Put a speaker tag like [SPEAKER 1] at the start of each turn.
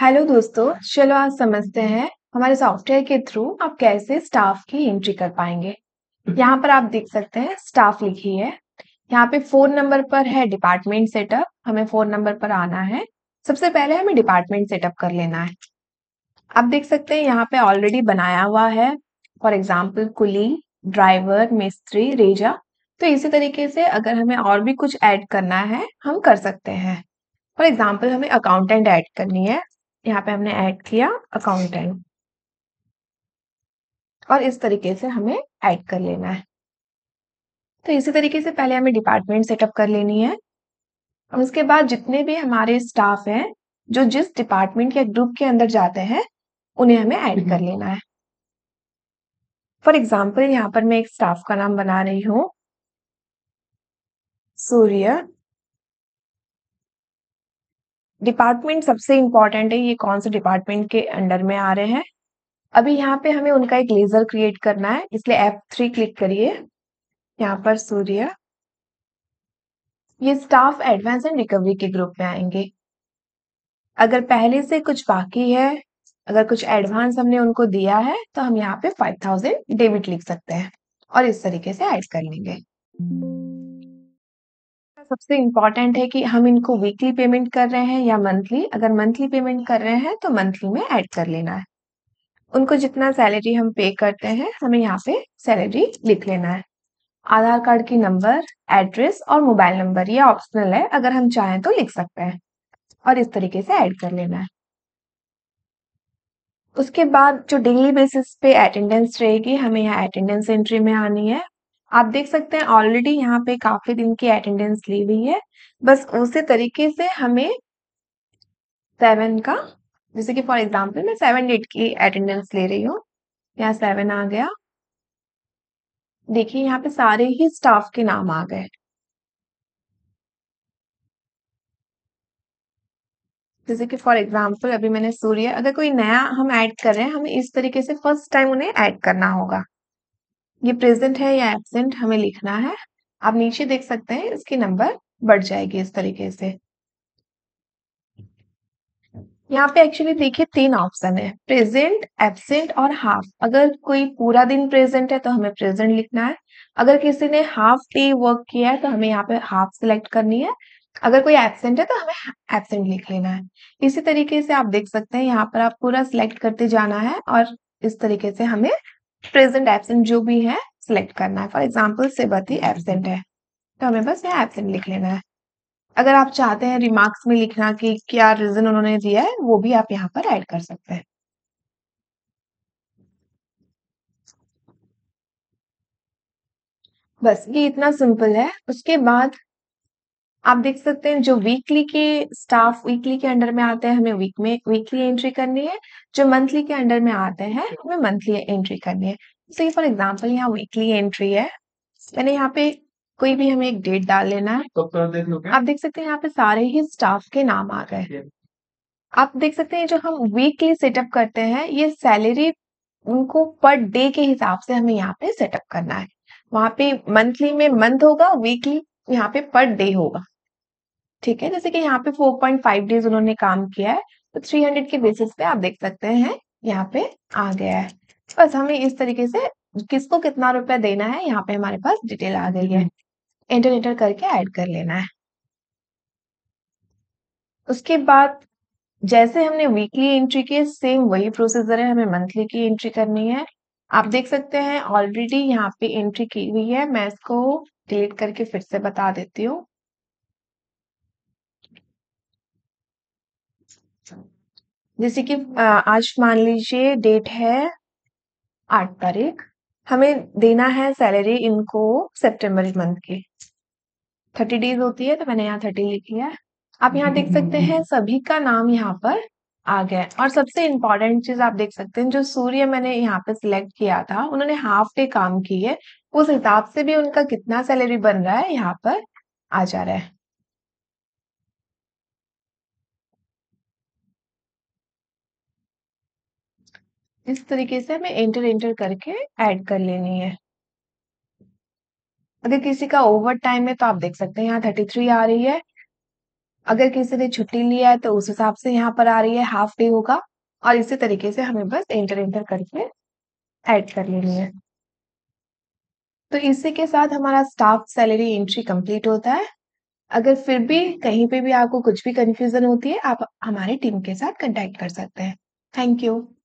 [SPEAKER 1] Hello दोस्तों चलो आज समझते हैं हमारे सॉफ्टवेयर के थ्रू आप कैसे स्टाफ की एंट्री कर पाएंगे यहाँ पर आप देख सकते हैं स्टाफ लिखी है यहाँ पे फोन नंबर पर है डिपार्टमेंट सेटअप हमें फोन नंबर पर आना है सबसे पहले हमें डिपार्टमेंट सेटअप कर लेना है आप देख सकते हैं यहाँ पे ऑलरेडी बनाया हुआ है फॉर एग्जाम्पल कुली ड्राइवर मिस्त्री रेजा तो इसी तरीके से अगर हमें और भी कुछ ऐड करना है हम कर सकते हैं फॉर एग्जाम्पल हमें अकाउंटेंट ऐड करनी है यहाँ पे हमने ऐड किया अकाउंटेंट और इस तरीके से हमें ऐड कर लेना है तो इसी तरीके से पहले हमें डिपार्टमेंट सेटअप कर लेनी है और उसके बाद जितने भी हमारे स्टाफ हैं जो जिस डिपार्टमेंट या ग्रुप के अंदर जाते हैं उन्हें हमें ऐड हम्म। कर लेना है फॉर एग्जाम्पल यहाँ पर मैं एक स्टाफ का नाम बना रही हूँ सूर्य डिपार्टमेंट सबसे इम्पोर्टेंट है ये कौन से डिपार्टमेंट के अंडर में आ रहे हैं अभी यहाँ पे हमें उनका एक लेजर क्रिएट करना है इसलिए एप थ्री क्लिक करिए यहाँ पर सूर्य ये स्टाफ एडवांस एंड रिकवरी के ग्रुप में आएंगे अगर पहले से कुछ बाकी है अगर कुछ एडवांस हमने उनको दिया है तो हम यहाँ पे 5000 डेबिट लिख सकते हैं और इस तरीके से ऐड कर लेंगे सबसे इम्पॉर्टेंट है कि हम इनको वीकली पेमेंट कर रहे हैं या मंथली अगर मंथली पेमेंट कर रहे हैं तो मंथली में ऐड कर लेना है उनको जितना सैलरी हम पे करते हैं हमें यहाँ पे सैलरी लिख लेना है आधार कार्ड की नंबर एड्रेस और मोबाइल नंबर ये ऑप्शनल है अगर हम चाहें तो लिख सकते हैं और इस तरीके से ऐड कर लेना है उसके बाद जो डेली बेसिस पे अटेंडेंस रहेगी हमें यहाँ अटेंडेंस एंट्री में आनी है आप देख सकते हैं ऑलरेडी यहाँ पे काफी दिन की अटेंडेंस ली हुई है बस उसी तरीके से हमें सेवन का जैसे कि फॉर एग्जाम्पल मैं सेवन डेट की अटेंडेंस ले रही हूँ यहाँ सेवन आ गया देखिए यहाँ पे सारे ही स्टाफ के नाम आ गए जैसे कि फॉर एग्जाम्पल अभी मैंने सूर्य अगर कोई नया हम ऐड कर रहे हैं हमें इस तरीके से फर्स्ट टाइम उन्हें ऐड करना होगा ये प्रेजेंट है या एबसेंट हमें लिखना है आप नीचे देख सकते हैं इसकी नंबर बढ़ जाएगी इस तरीके से यहाँ पे एक्चुअली देखिए तीन ऑप्शन है प्रेजेंट एबसेंट और हाफ अगर कोई पूरा दिन प्रेजेंट है तो हमें प्रेजेंट लिखना है अगर किसी ने हाफ डे वर्क किया है तो हमें यहाँ पे हाफ सिलेक्ट करनी है अगर कोई एबसेंट है तो हमें एबसेंट लिख लेना है इसी तरीके से आप देख सकते हैं यहाँ पर आप पूरा सिलेक्ट करते जाना है और इस तरीके से हमें प्रेजेंट एबसेंट जो भी है सिलेक्ट करना है फॉर एग्जाम्पल सेबती एबसेंट है तो हमें बस यहाँ एबसेंट लिख लेना है अगर आप चाहते हैं रिमार्क्स में लिखना कि क्या रीजन उन्होंने दिया है वो भी आप यहाँ पर ऐड कर सकते हैं बस ये इतना सिंपल है उसके बाद आप देख सकते हैं जो वीकली के स्टाफ वीकली के अंडर में आते हैं हमें वीक में वीकली एंट्री करनी है जो मंथली के अंडर में आते हैं हमें मंथली एंट्री करनी है जैसे फॉर एग्जाम्पल यहाँ वीकली एंट्री है मैंने यहाँ पे कोई भी हमें एक डेट डाल लेना है तो तो आप देख सकते हैं यहाँ पे सारे ही स्टाफ के नाम आ गए आप देख सकते हैं जो हम वीकली सेटअप करते हैं ये सैलरी उनको पर डे के हिसाब से हमें यहाँ पे सेटअप करना है वहां पे मंथली में मंथ होगा वीकली यहाँ पे पर डे होगा ठीक है जैसे कि यहाँ पे 4.5 डेज उन्होंने काम किया है तो 300 के बेसिस पे आप देख सकते हैं यहाँ पे आ गया है बस हमें इस तरीके से किसको कितना रुपया देना है यहाँ पे हमारे पास डिटेल आ गई है एंटर एंटर करके ऐड कर लेना है उसके बाद जैसे हमने वीकली एंट्री की सेम वही प्रोसीजर है हमें मंथली की एंट्री करनी है आप देख सकते हैं ऑलरेडी यहाँ पे एंट्री की हुई है मैं इसको डिलीट करके फिर से बता देती हूँ जैसे कि आज मान लीजिए डेट है आठ तारीख हमें देना है सैलरी इनको सितंबर मंथ की थर्टी डेज होती है तो मैंने यहाँ थर्टी लिख लिया है आप यहाँ देख सकते हैं सभी का नाम यहाँ पर आ गया और सबसे इंपॉर्टेंट चीज आप देख सकते हैं जो सूर्य मैंने यहाँ पे सिलेक्ट किया था उन्होंने हाफ डे काम की है उस हिसाब से भी उनका कितना सैलरी बन रहा है यहाँ पर आ जा रहा है इस तरीके से हमें एंटर एंटर करके ऐड कर लेनी है अगर किसी का ओवर टाइम है तो आप देख सकते हैं यहाँ थर्टी थ्री आ रही है अगर किसी ने छुट्टी लिया है तो उस हिसाब से यहाँ पर आ रही है हाफ डे होगा और इसी तरीके से हमें बस एंटर एंटर करके ऐड कर लेनी है तो इसी के साथ हमारा स्टाफ सैलरी एंट्री कंप्लीट होता है अगर फिर भी कहीं पे भी आपको कुछ भी कंफ्यूजन होती है आप हमारी टीम के साथ कंटेक्ट कर सकते हैं थैंक यू